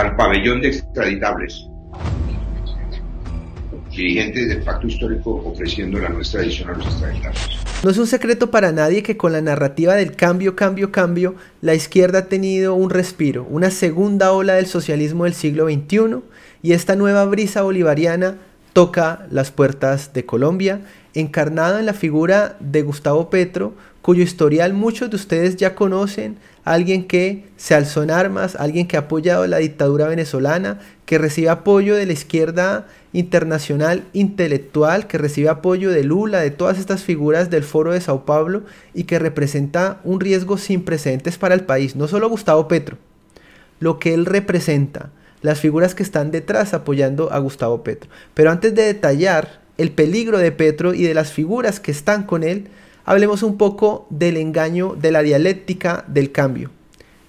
al pabellón de extraditables. Dirigentes del Pacto Histórico ofreciendo la nuestra edición a los extraditables. No es un secreto para nadie que con la narrativa del cambio, cambio, cambio, la izquierda ha tenido un respiro, una segunda ola del socialismo del siglo XXI y esta nueva brisa bolivariana toca las puertas de Colombia encarnado en la figura de Gustavo Petro, cuyo historial muchos de ustedes ya conocen, alguien que se alzó en armas, alguien que ha apoyado la dictadura venezolana, que recibe apoyo de la izquierda internacional intelectual, que recibe apoyo de Lula, de todas estas figuras del Foro de Sao Paulo y que representa un riesgo sin precedentes para el país, no solo Gustavo Petro, lo que él representa, las figuras que están detrás apoyando a Gustavo Petro. Pero antes de detallar el peligro de Petro y de las figuras que están con él, hablemos un poco del engaño de la dialéctica del cambio.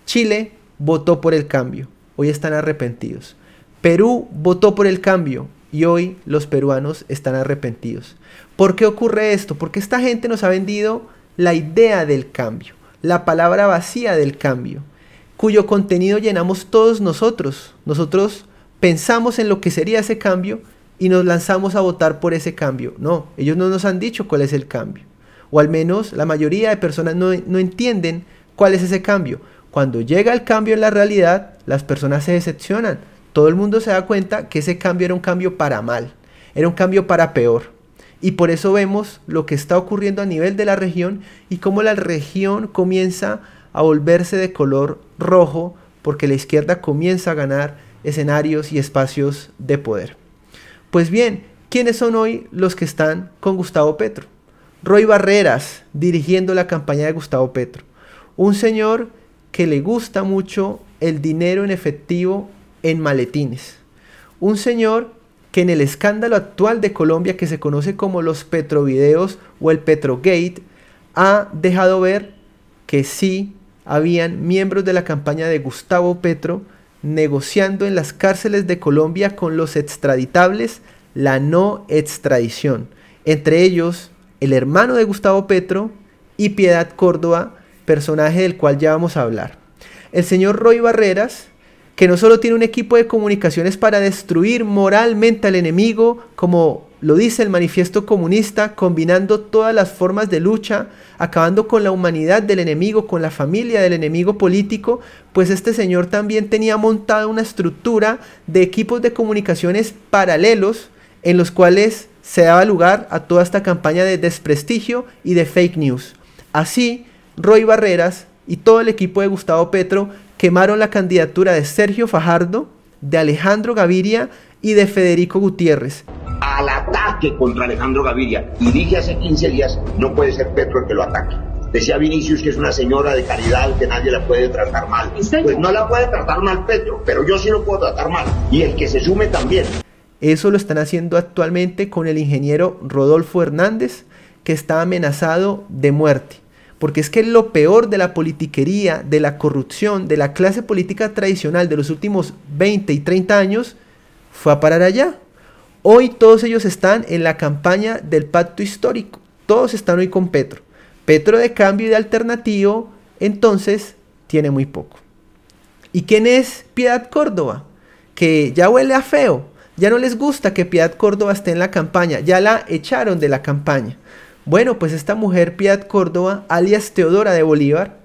Chile votó por el cambio, hoy están arrepentidos. Perú votó por el cambio y hoy los peruanos están arrepentidos. ¿Por qué ocurre esto? Porque esta gente nos ha vendido la idea del cambio, la palabra vacía del cambio, cuyo contenido llenamos todos nosotros. Nosotros pensamos en lo que sería ese cambio y nos lanzamos a votar por ese cambio. No, ellos no nos han dicho cuál es el cambio. O al menos la mayoría de personas no, no entienden cuál es ese cambio. Cuando llega el cambio en la realidad, las personas se decepcionan. Todo el mundo se da cuenta que ese cambio era un cambio para mal, era un cambio para peor. Y por eso vemos lo que está ocurriendo a nivel de la región y cómo la región comienza a volverse de color rojo porque la izquierda comienza a ganar escenarios y espacios de poder. Pues bien, ¿quiénes son hoy los que están con Gustavo Petro? Roy Barreras dirigiendo la campaña de Gustavo Petro. Un señor que le gusta mucho el dinero en efectivo en maletines. Un señor que en el escándalo actual de Colombia que se conoce como los Petrovideos o el Petrogate ha dejado ver que sí habían miembros de la campaña de Gustavo Petro negociando en las cárceles de Colombia con los extraditables la no extradición, entre ellos el hermano de Gustavo Petro y Piedad Córdoba, personaje del cual ya vamos a hablar. El señor Roy Barreras, que no solo tiene un equipo de comunicaciones para destruir moralmente al enemigo como lo dice el manifiesto comunista, combinando todas las formas de lucha, acabando con la humanidad del enemigo, con la familia del enemigo político, pues este señor también tenía montada una estructura de equipos de comunicaciones paralelos en los cuales se daba lugar a toda esta campaña de desprestigio y de fake news. Así, Roy Barreras y todo el equipo de Gustavo Petro quemaron la candidatura de Sergio Fajardo, de Alejandro Gaviria y de Federico Gutiérrez que contra Alejandro Gaviria. Y dije hace 15 días, no puede ser Petro el que lo ataque. Decía Vinicius que es una señora de caridad que nadie la puede tratar mal. Pues no la puede tratar mal Petro, pero yo sí lo puedo tratar mal. Y el que se sume también. Eso lo están haciendo actualmente con el ingeniero Rodolfo Hernández, que está amenazado de muerte. Porque es que lo peor de la politiquería, de la corrupción, de la clase política tradicional de los últimos 20 y 30 años, fue a parar allá. Hoy todos ellos están en la campaña del pacto histórico. Todos están hoy con Petro. Petro de cambio y de alternativo, entonces, tiene muy poco. ¿Y quién es Piedad Córdoba? Que ya huele a feo. Ya no les gusta que Piedad Córdoba esté en la campaña. Ya la echaron de la campaña. Bueno, pues esta mujer Piedad Córdoba, alias Teodora de Bolívar,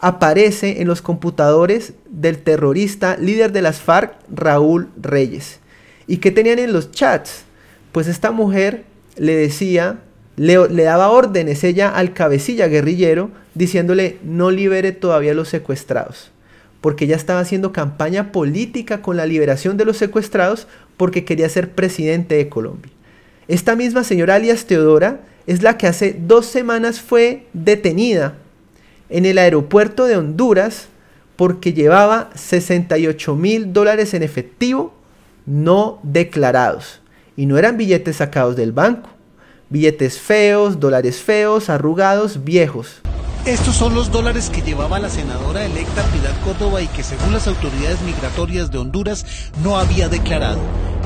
aparece en los computadores del terrorista líder de las FARC, Raúl Reyes. ¿Y qué tenían en los chats? Pues esta mujer le decía, le, daba órdenes ella al cabecilla guerrillero diciéndole no libere todavía a los secuestrados porque ella estaba haciendo campaña política con la liberación de los secuestrados porque quería ser presidente de Colombia. Esta misma señora alias Teodora es la que hace dos semanas fue detenida en el aeropuerto de Honduras porque llevaba 68 mil dólares en efectivo no declarados. Y no eran billetes sacados del banco. Billetes feos, dólares feos, arrugados, viejos. Estos son los dólares que llevaba la senadora electa Pilar Córdoba y que según las autoridades migratorias de Honduras no había declarado.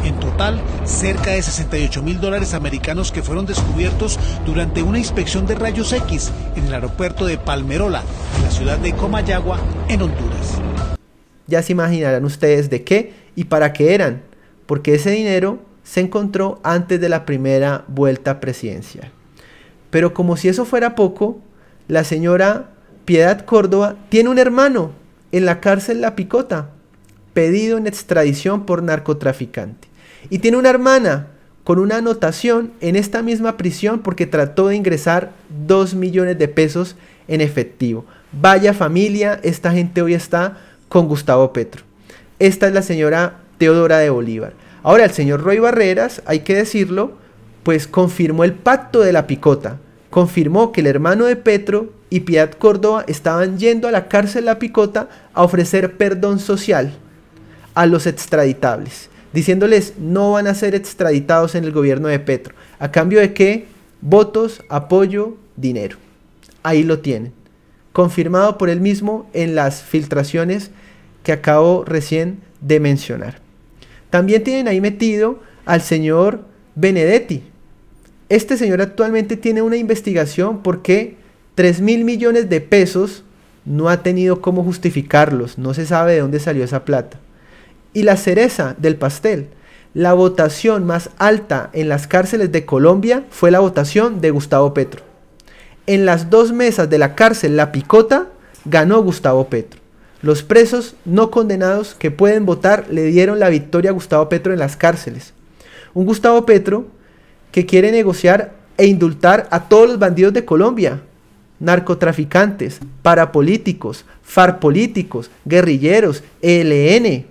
En total, cerca de 68 mil dólares americanos que fueron descubiertos durante una inspección de rayos X en el aeropuerto de Palmerola, en la ciudad de Comayagua, en Honduras. Ya se imaginarán ustedes de qué y para qué eran porque ese dinero se encontró antes de la primera vuelta presidencial. Pero como si eso fuera poco, la señora Piedad Córdoba tiene un hermano en la cárcel La Picota, pedido en extradición por narcotraficante. Y tiene una hermana con una anotación en esta misma prisión porque trató de ingresar 2 millones de pesos en efectivo. Vaya familia, esta gente hoy está con Gustavo Petro. Esta es la señora Teodora de Bolívar. Ahora, el señor Roy Barreras, hay que decirlo, pues confirmó el pacto de la picota. Confirmó que el hermano de Petro y Piedad Córdoba estaban yendo a la cárcel La Picota a ofrecer perdón social a los extraditables, diciéndoles no van a ser extraditados en el gobierno de Petro. ¿A cambio de que Votos, apoyo, dinero. Ahí lo tienen. Confirmado por él mismo en las filtraciones que acabo recién de mencionar. También tienen ahí metido al señor Benedetti. Este señor actualmente tiene una investigación porque 3 mil millones de pesos no ha tenido cómo justificarlos, no se sabe de dónde salió esa plata. Y la cereza del pastel, la votación más alta en las cárceles de Colombia fue la votación de Gustavo Petro. En las dos mesas de la cárcel La Picota ganó Gustavo Petro. Los presos no condenados que pueden votar le dieron la victoria a Gustavo Petro en las cárceles. Un Gustavo Petro que quiere negociar e indultar a todos los bandidos de Colombia, narcotraficantes, parapolíticos, farpolíticos, guerrilleros, ELN,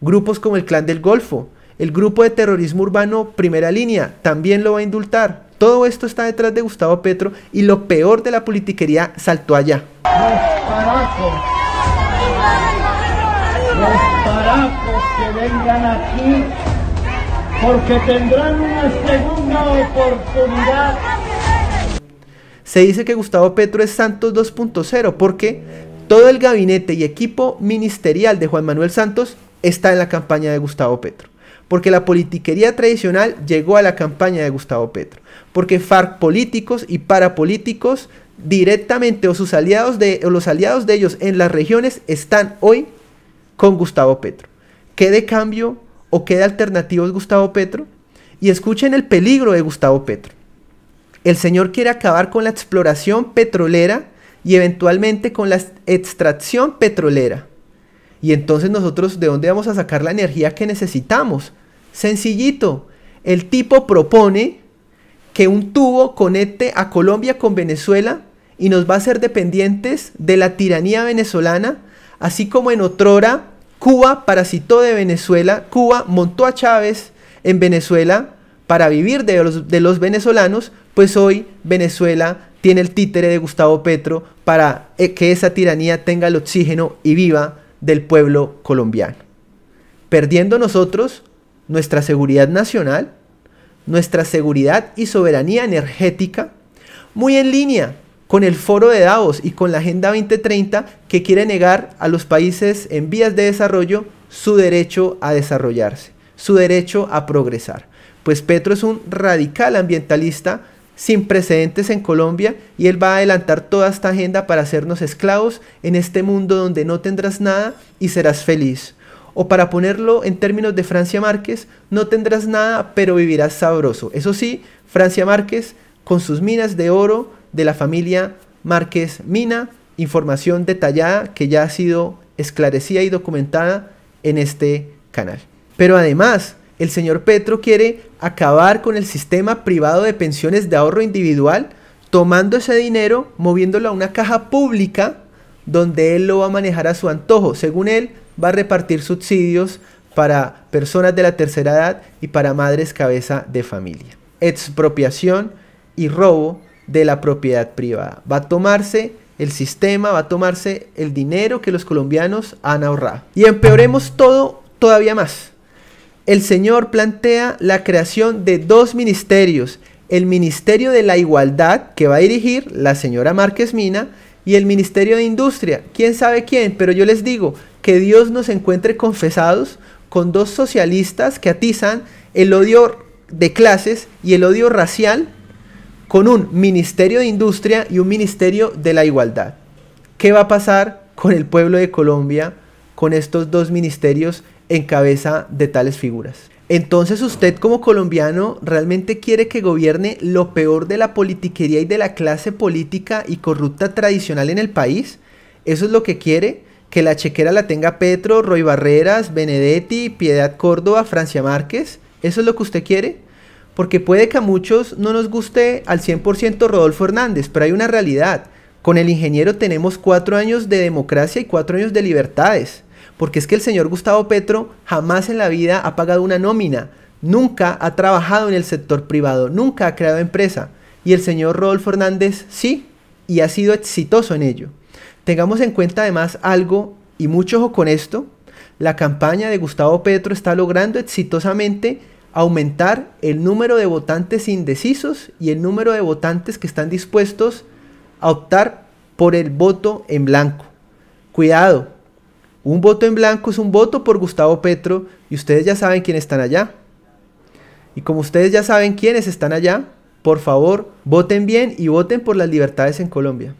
grupos como el Clan del Golfo, el grupo de terrorismo urbano Primera Línea, también lo va a indultar. Todo esto está detrás de Gustavo Petro y lo peor de la politiquería saltó allá. que vengan aquí porque tendrán una segunda oportunidad. Se dice que Gustavo Petro es Santos 2.0 porque todo el gabinete y equipo ministerial de Juan Manuel Santos está en la campaña de Gustavo Petro. Porque la politiquería tradicional llegó a la campaña de Gustavo Petro. Porque FARC políticos y parapolíticos directamente o sus aliados de o los aliados de ellos en las regiones están hoy con Gustavo Petro qué de cambio o qué de alternativo Gustavo Petro. Y escuchen el peligro de Gustavo Petro. El señor quiere acabar con la exploración petrolera y eventualmente con la extracción petrolera. Y entonces nosotros, ¿de dónde vamos a sacar la energía que necesitamos? Sencillito, el tipo propone que un tubo conecte a Colombia con Venezuela y nos va a hacer dependientes de la tiranía venezolana, así como en otrora Cuba parasitó de Venezuela, Cuba montó a Chávez en Venezuela para vivir de los, de los venezolanos, pues hoy Venezuela tiene el títere de Gustavo Petro para eh, que esa tiranía tenga el oxígeno y viva del pueblo colombiano. Perdiendo nosotros nuestra seguridad nacional, nuestra seguridad y soberanía energética, muy en línea con el foro de Davos y con la Agenda 2030 que quiere negar a los países en vías de desarrollo su derecho a desarrollarse, su derecho a progresar. Pues Petro es un radical ambientalista sin precedentes en Colombia y él va a adelantar toda esta agenda para hacernos esclavos en este mundo donde no tendrás nada y serás feliz. O para ponerlo en términos de Francia Márquez, no tendrás nada pero vivirás sabroso. Eso sí, Francia Márquez con sus minas de oro, de la familia Márquez Mina, información detallada que ya ha sido esclarecida y documentada en este canal. Pero además, el señor Petro quiere acabar con el sistema privado de pensiones de ahorro individual, tomando ese dinero, moviéndolo a una caja pública, donde él lo va a manejar a su antojo. Según él, va a repartir subsidios para personas de la tercera edad y para madres cabeza de familia. Expropiación y robo de la propiedad privada. Va a tomarse el sistema, va a tomarse el dinero que los colombianos han ahorrado. Y empeoremos todo todavía más. El señor plantea la creación de dos ministerios, el Ministerio de la Igualdad, que va a dirigir la señora Márquez Mina, y el Ministerio de Industria, quién sabe quién, pero yo les digo que Dios nos encuentre confesados con dos socialistas que atizan el odio de clases y el odio racial con un Ministerio de Industria y un Ministerio de la Igualdad. ¿Qué va a pasar con el pueblo de Colombia con estos dos ministerios en cabeza de tales figuras? Entonces usted como colombiano realmente quiere que gobierne lo peor de la politiquería y de la clase política y corrupta tradicional en el país. Eso es lo que quiere. Que la chequera la tenga Petro, Roy Barreras, Benedetti, Piedad Córdoba, Francia Márquez. ¿Eso es lo que usted quiere? porque puede que a muchos no nos guste al 100% Rodolfo Hernández, pero hay una realidad. Con el ingeniero tenemos cuatro años de democracia y cuatro años de libertades, porque es que el señor Gustavo Petro jamás en la vida ha pagado una nómina, nunca ha trabajado en el sector privado, nunca ha creado empresa, y el señor Rodolfo Hernández sí, y ha sido exitoso en ello. Tengamos en cuenta además algo, y mucho ojo con esto, la campaña de Gustavo Petro está logrando exitosamente aumentar el número de votantes indecisos y el número de votantes que están dispuestos a optar por el voto en blanco. Cuidado, un voto en blanco es un voto por Gustavo Petro y ustedes ya saben quiénes están allá. Y como ustedes ya saben quiénes están allá, por favor, voten bien y voten por las libertades en Colombia.